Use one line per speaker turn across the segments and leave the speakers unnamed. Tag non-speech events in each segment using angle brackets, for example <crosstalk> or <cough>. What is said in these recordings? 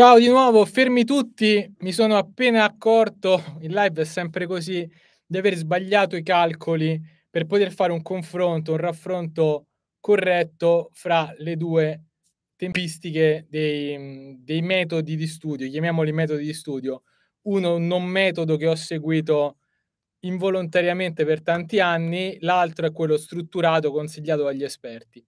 Ciao di nuovo, fermi tutti. Mi sono appena accorto, il live è sempre così, di aver sbagliato i calcoli per poter fare un confronto, un raffronto corretto fra le due tempistiche dei, dei metodi di studio, chiamiamoli metodi di studio. Uno è un non metodo che ho seguito involontariamente per tanti anni, l'altro è quello strutturato consigliato dagli esperti.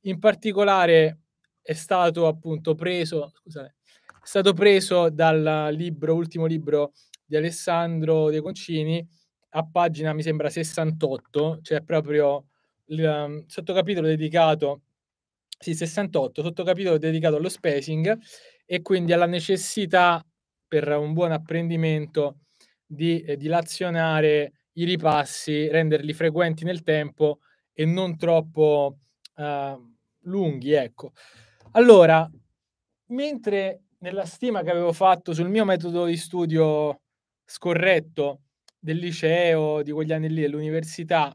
In particolare è stato appunto preso, scusate, è stato preso dal libro, ultimo libro di Alessandro De Concini, a pagina, mi sembra, 68, cioè proprio il um, sottocapitolo dedicato, sì, 68, sottocapitolo dedicato allo spacing e quindi alla necessità per un buon apprendimento di eh, dilazionare i ripassi, renderli frequenti nel tempo e non troppo eh, lunghi, ecco. Allora, mentre nella stima che avevo fatto sul mio metodo di studio scorretto del liceo, di quegli anni lì, dell'università,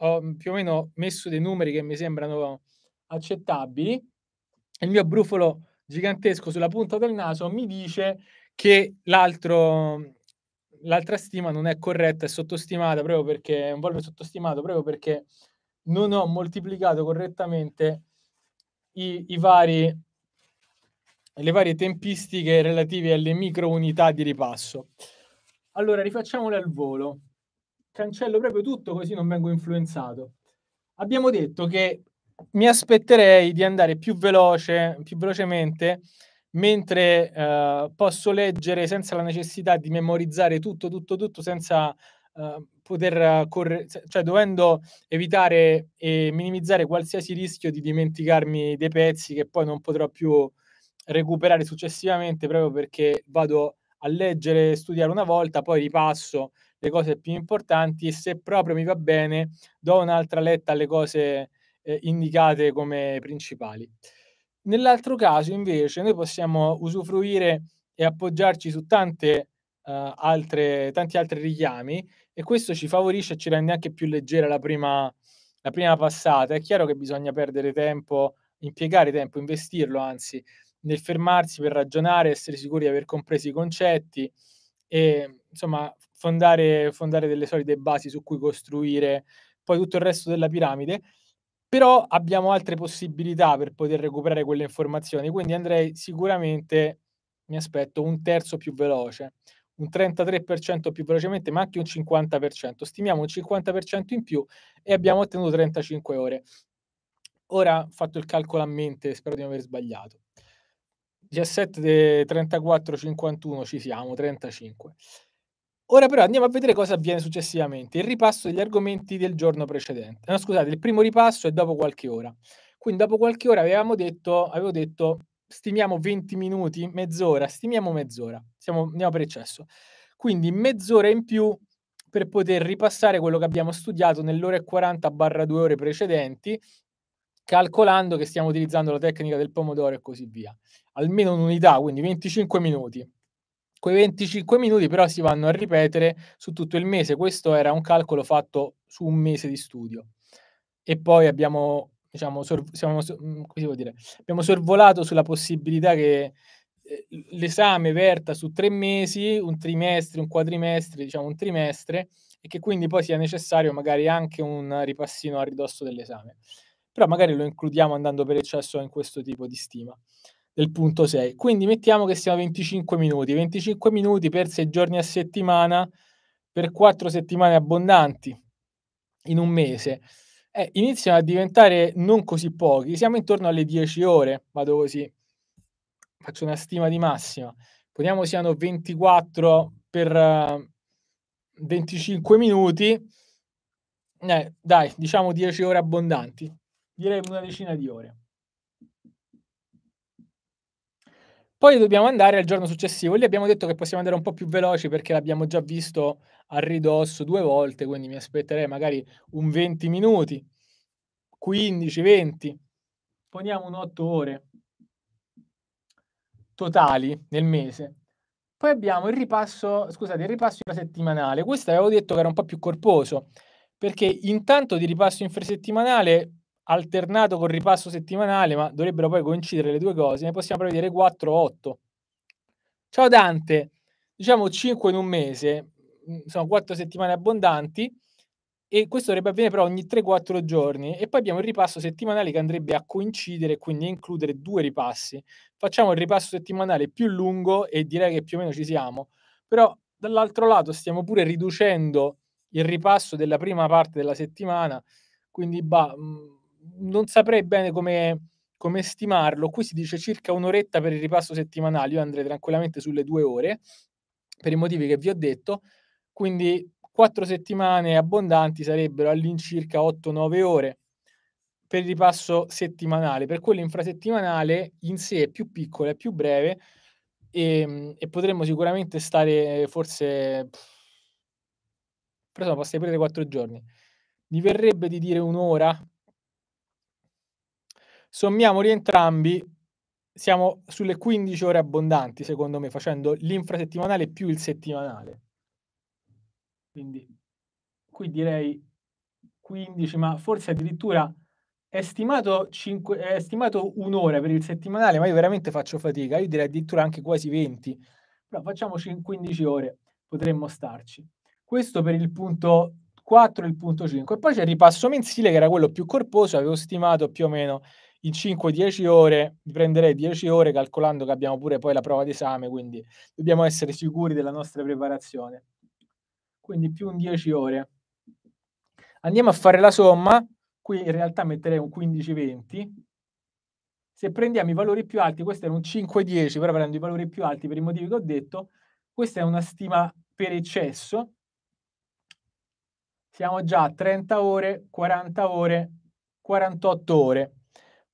ho mm, più o meno messo dei numeri che mi sembrano accettabili. Il mio brufolo gigantesco sulla punta del naso mi dice che mm, l'altra stima non è corretta, è sottostimata proprio perché è un valore sottostimato proprio perché non ho moltiplicato correttamente i, i vari le varie tempistiche relative alle micro unità di ripasso. Allora, rifacciamole al volo. Cancello proprio tutto così non vengo influenzato. Abbiamo detto che mi aspetterei di andare più veloce, più velocemente, mentre eh, posso leggere senza la necessità di memorizzare tutto, tutto, tutto, senza eh, poter correre, cioè dovendo evitare e minimizzare qualsiasi rischio di dimenticarmi dei pezzi che poi non potrò più recuperare successivamente proprio perché vado a leggere e studiare una volta, poi ripasso le cose più importanti e se proprio mi va bene do un'altra letta alle cose eh, indicate come principali. Nell'altro caso invece noi possiamo usufruire e appoggiarci su tante, uh, altre, tanti altri richiami e questo ci favorisce e ci rende anche più leggera la prima, la prima passata. È chiaro che bisogna perdere tempo, impiegare tempo, investirlo anzi nel fermarsi per ragionare, essere sicuri di aver compreso i concetti e insomma fondare, fondare delle solide basi su cui costruire poi tutto il resto della piramide. Però abbiamo altre possibilità per poter recuperare quelle informazioni, quindi andrei sicuramente, mi aspetto, un terzo più veloce, un 33% più velocemente, ma anche un 50%. Stimiamo un 50% in più e abbiamo ottenuto 35 ore. Ora ho fatto il calcolo a mente, spero di non aver sbagliato. 17, 34, 51 ci siamo, 35. Ora però andiamo a vedere cosa avviene successivamente. Il ripasso degli argomenti del giorno precedente. No, scusate, il primo ripasso è dopo qualche ora. Quindi dopo qualche ora avevamo detto, avevo detto stimiamo 20 minuti, mezz'ora, stimiamo mezz'ora. Siamo, andiamo per eccesso. Quindi mezz'ora in più per poter ripassare quello che abbiamo studiato nell'ora e 40 barra 2 ore precedenti calcolando che stiamo utilizzando la tecnica del pomodoro e così via. Almeno un'unità, quindi 25 minuti. Quei 25 minuti però si vanno a ripetere su tutto il mese. Questo era un calcolo fatto su un mese di studio. E poi abbiamo, diciamo, sor- siamo, mm, dire, abbiamo sorvolato sulla possibilità che eh, l'esame verta su tre mesi, un trimestre, un quadrimestre, diciamo un trimestre, e che quindi poi sia necessario magari anche un ripassino a ridosso dell'esame però magari lo includiamo andando per eccesso in questo tipo di stima del punto 6. Quindi mettiamo che siamo a 25 minuti, 25 minuti per 6 giorni a settimana, per 4 settimane abbondanti in un mese. Eh, iniziano a diventare non così pochi, siamo intorno alle 10 ore, vado così, faccio una stima di massima. Poniamo siano 24 per uh, 25 minuti, eh, dai, diciamo 10 ore abbondanti direi una decina di ore. Poi dobbiamo andare al giorno successivo. Lì abbiamo detto che possiamo andare un po' più veloci perché l'abbiamo già visto a ridosso due volte, quindi mi aspetterei magari un 20 minuti, 15, 20. Poniamo un 8 ore totali nel mese. Poi abbiamo il ripasso, scusate, il ripasso infrasettimanale. Questo avevo detto che era un po' più corposo, perché intanto di ripasso infrasettimanale alternato col ripasso settimanale, ma dovrebbero poi coincidere le due cose, ne possiamo prevedere 4 o 8. Ciao Dante, diciamo 5 in un mese, mm, sono 4 settimane abbondanti e questo dovrebbe avvenire però ogni 3-4 giorni e poi abbiamo il ripasso settimanale che andrebbe a coincidere quindi a includere due ripassi. Facciamo il ripasso settimanale più lungo e direi che più o meno ci siamo, però dall'altro lato stiamo pure riducendo il ripasso della prima parte della settimana, quindi bah, mm, non saprei bene come, come stimarlo. Qui si dice circa un'oretta per il ripasso settimanale, io andrei tranquillamente sulle due ore, per i motivi che vi ho detto, quindi quattro settimane abbondanti sarebbero all'incirca 8-9 ore per il ripasso settimanale, per quello infrasettimanale in sé è più piccolo, è più breve e, ehm, e potremmo sicuramente stare forse, pff, però so, posso prendere quattro giorni. Mi verrebbe di dire un'ora, Sommiamoli entrambi, siamo sulle 15 ore abbondanti, secondo me, facendo l'infrasettimanale più il settimanale. Quindi qui direi 15, ma forse addirittura è stimato, 5, è stimato un'ora per il settimanale, ma io veramente faccio fatica, io direi addirittura anche quasi 20, però facciamo 15 ore, potremmo starci. Questo per il punto 4 e il punto 5. E poi c'è il ripasso mensile, che era quello più corposo, avevo stimato più o meno in 5-10 ore, mi prenderei 10 ore calcolando che abbiamo pure poi la prova d'esame, quindi dobbiamo essere sicuri della nostra preparazione. Quindi più un 10 ore. Andiamo a fare la somma, qui in realtà metterei un 15-20. Se prendiamo i valori più alti, questo era un 5-10, però prendo i valori più alti per i motivi che ho detto, questa è una stima per eccesso, siamo già a 30 ore, 40 ore, 48 ore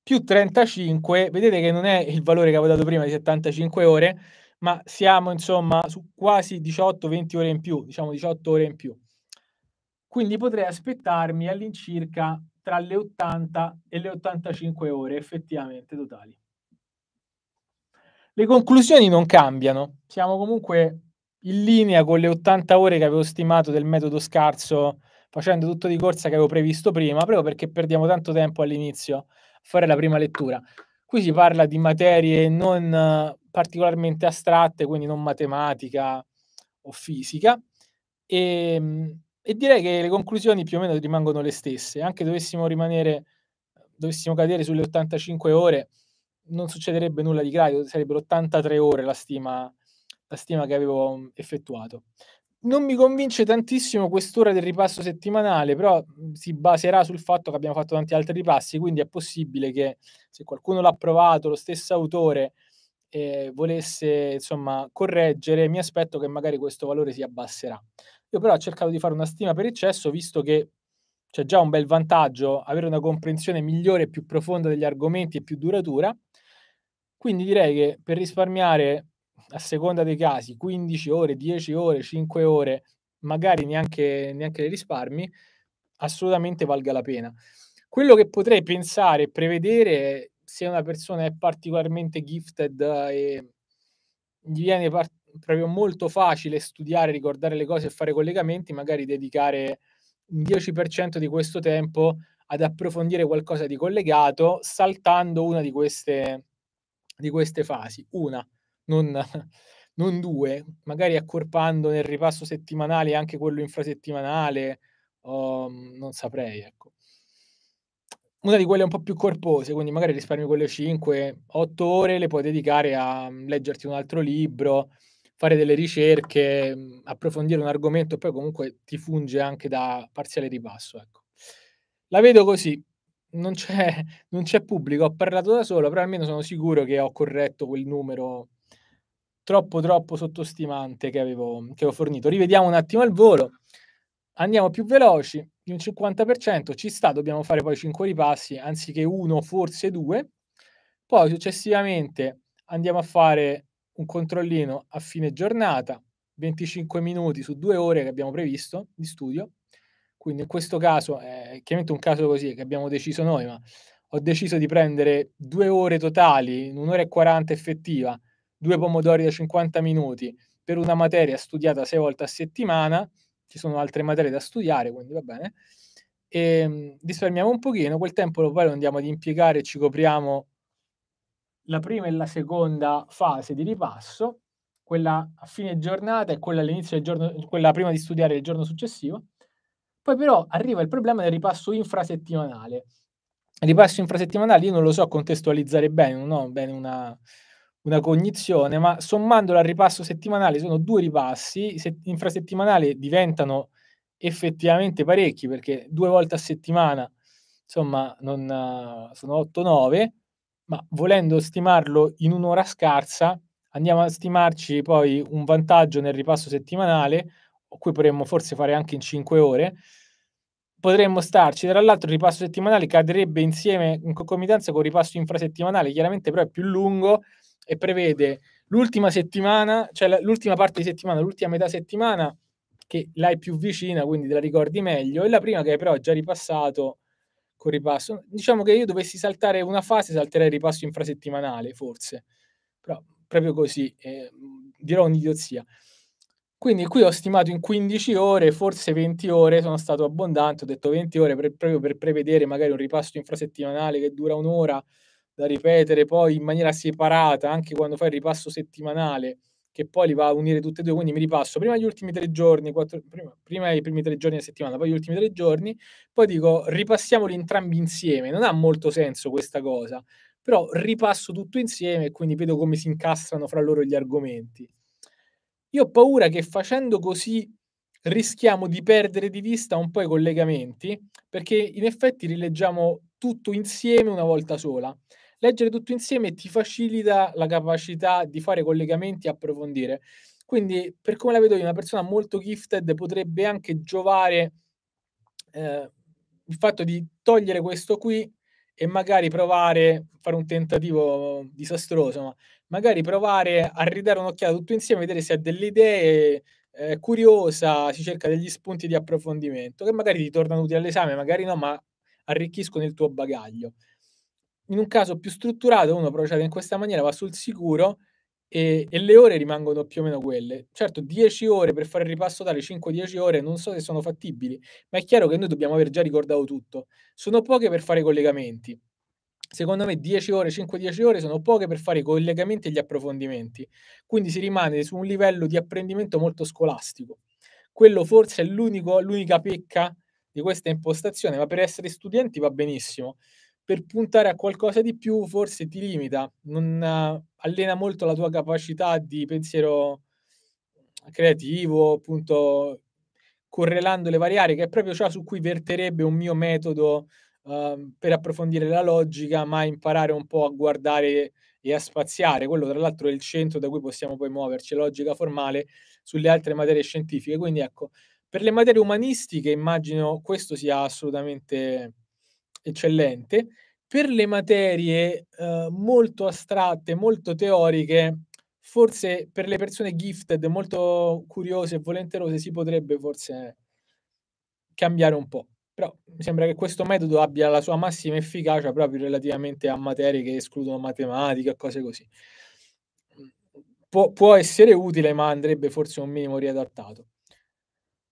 più 35, vedete che non è il valore che avevo dato prima di 75 ore, ma siamo insomma su quasi 18-20 ore in più, diciamo 18 ore in più. Quindi potrei aspettarmi all'incirca tra le 80 e le 85 ore effettivamente totali. Le conclusioni non cambiano, siamo comunque in linea con le 80 ore che avevo stimato del metodo scarso facendo tutto di corsa che avevo previsto prima, proprio perché perdiamo tanto tempo all'inizio fare la prima lettura. Qui si parla di materie non eh, particolarmente astratte, quindi non matematica o fisica, e, ehm, e direi che le conclusioni più o meno rimangono le stesse, anche dovessimo rimanere, dovessimo cadere sulle 85 ore, non succederebbe nulla di grave, sarebbero 83 ore la stima, la stima che avevo mm, effettuato non mi convince tantissimo quest'ora del ripasso settimanale, però mhmm, si baserà sul fatto che abbiamo fatto tanti altri ripassi, quindi è possibile che se qualcuno l'ha provato, lo stesso autore eh, volesse insomma correggere, mi aspetto che magari questo valore si abbasserà. Io però ho cercato di fare una stima per eccesso, visto che c'è già un bel vantaggio avere una comprensione migliore e più profonda degli argomenti e più duratura. Quindi direi che per risparmiare a seconda dei casi 15 ore, 10 ore, 5 ore, magari neanche, neanche le risparmi, assolutamente valga la pena. Quello che potrei pensare e prevedere se una persona è particolarmente gifted e gli viene par- proprio molto facile studiare, ricordare le cose e fare collegamenti, magari dedicare un 10% di questo tempo ad approfondire qualcosa di collegato saltando una di queste, di queste fasi. Una, non, non due, magari accorpando nel ripasso settimanale anche quello infrasettimanale, oh, non saprei, ecco. Una di quelle un po' più corpose, quindi magari risparmi quelle 5, 8 ore le puoi dedicare a mm, leggerti un altro libro, fare delle ricerche, mm, approfondire un argomento, poi comunque ti funge anche da parziale ripasso, ecco. La vedo così, non c'è, <laughs> non c'è pubblico, ho parlato da solo, però almeno sono sicuro che ho corretto quel numero troppo troppo sottostimante che avevo, che avevo fornito. Rivediamo un attimo il volo, andiamo più veloci, di un 50% ci sta, dobbiamo fare poi 5 ripassi anziché uno, forse due. Poi successivamente andiamo a fare un controllino a fine giornata, 25 minuti su due ore che abbiamo previsto di studio. Quindi in questo caso eh, è chiaramente un caso così che abbiamo deciso noi, ma ho deciso di prendere due ore totali, un'ora e 40 effettiva, due pomodori da 50 minuti per una materia studiata sei volte a settimana, ci sono altre materie da studiare, quindi va bene, e ehm, risparmiamo un pochino, quel tempo lo poi lo andiamo ad impiegare, ci copriamo la prima e la seconda fase di ripasso, quella a fine giornata e quella all'inizio del giorno, quella prima di studiare il giorno successivo. Poi però arriva il problema del ripasso infrasettimanale. Il ripasso infrasettimanale io non lo so contestualizzare bene, non ho bene una, una cognizione, ma sommandolo al ripasso settimanale sono due ripassi, se, infrasettimanali diventano effettivamente parecchi perché due volte a settimana, insomma, non, sono 8-9, ma volendo stimarlo in un'ora scarsa, andiamo a stimarci poi un vantaggio nel ripasso settimanale, cui potremmo forse fare anche in 5 ore, potremmo starci. Tra l'altro, il ripasso settimanale cadrebbe insieme in concomitanza con il ripasso infrasettimanale, chiaramente però è più lungo e prevede l'ultima settimana, cioè l'ultima parte di settimana, l'ultima metà settimana che l'hai più vicina, quindi te la ricordi meglio, e la prima che hai però già ripassato con ripasso. Diciamo che io dovessi saltare una fase, salterei il ripasso infrasettimanale, forse. Però proprio così, eh, dirò un'idiozia. Quindi qui ho stimato in 15 ore, forse 20 ore, sono stato abbondante, ho detto 20 ore per, proprio per prevedere magari un ripasso infrasettimanale che dura un'ora, da ripetere poi in maniera separata anche quando fai il ripasso settimanale che poi li va a unire tutte e due, quindi mi ripasso prima gli ultimi tre giorni, quattro, prima, prima, i primi tre giorni della settimana, poi gli ultimi tre giorni, poi dico ripassiamoli entrambi insieme, non ha molto senso questa cosa, però ripasso tutto insieme e quindi vedo come si incastrano fra loro gli argomenti. Io ho paura che facendo così rischiamo di perdere di vista un po' i collegamenti, perché in effetti rileggiamo tutto insieme una volta sola leggere tutto insieme ti facilita la capacità di fare collegamenti e approfondire. Quindi, per come la vedo io, una persona molto gifted potrebbe anche giovare eh, il fatto di togliere questo qui e magari provare, a fare un tentativo disastroso, ma magari provare a ridare un'occhiata tutto insieme, vedere se ha delle idee, eh, È curiosa, si cerca degli spunti di approfondimento che magari ti tornano utili all'esame, magari no, ma arricchiscono il tuo bagaglio in un caso più strutturato uno procede cioè, in questa maniera, va sul sicuro e, e, le ore rimangono più o meno quelle. Certo, 10 ore per fare il ripasso tale, 5-10 ore, non so se sono fattibili, ma è chiaro che noi dobbiamo aver già ricordato tutto. Sono poche per fare i collegamenti. Secondo me 10 ore, 5-10 ore sono poche per fare i collegamenti e gli approfondimenti. Quindi si rimane su un livello di apprendimento molto scolastico. Quello forse è l'unica pecca di questa impostazione, ma per essere studenti va benissimo per puntare a qualcosa di più forse ti limita, non allena molto la tua capacità di pensiero creativo, appunto correlando le varie aree, che è proprio ciò su cui verterebbe un mio metodo uh, per approfondire la logica, ma imparare un po' a guardare e a spaziare. Quello tra l'altro è il centro da cui possiamo poi muoverci, logica formale sulle altre materie scientifiche. Quindi ecco, per le materie umanistiche immagino questo sia assolutamente eccellente. Per le materie eh, molto astratte, molto teoriche, forse per le persone gifted, molto curiose e volenterose, si potrebbe forse cambiare un po'. Però mi sembra che questo metodo abbia la sua massima efficacia proprio relativamente a materie che escludono matematica, cose così. Pu- può essere utile, ma andrebbe forse un minimo riadattato.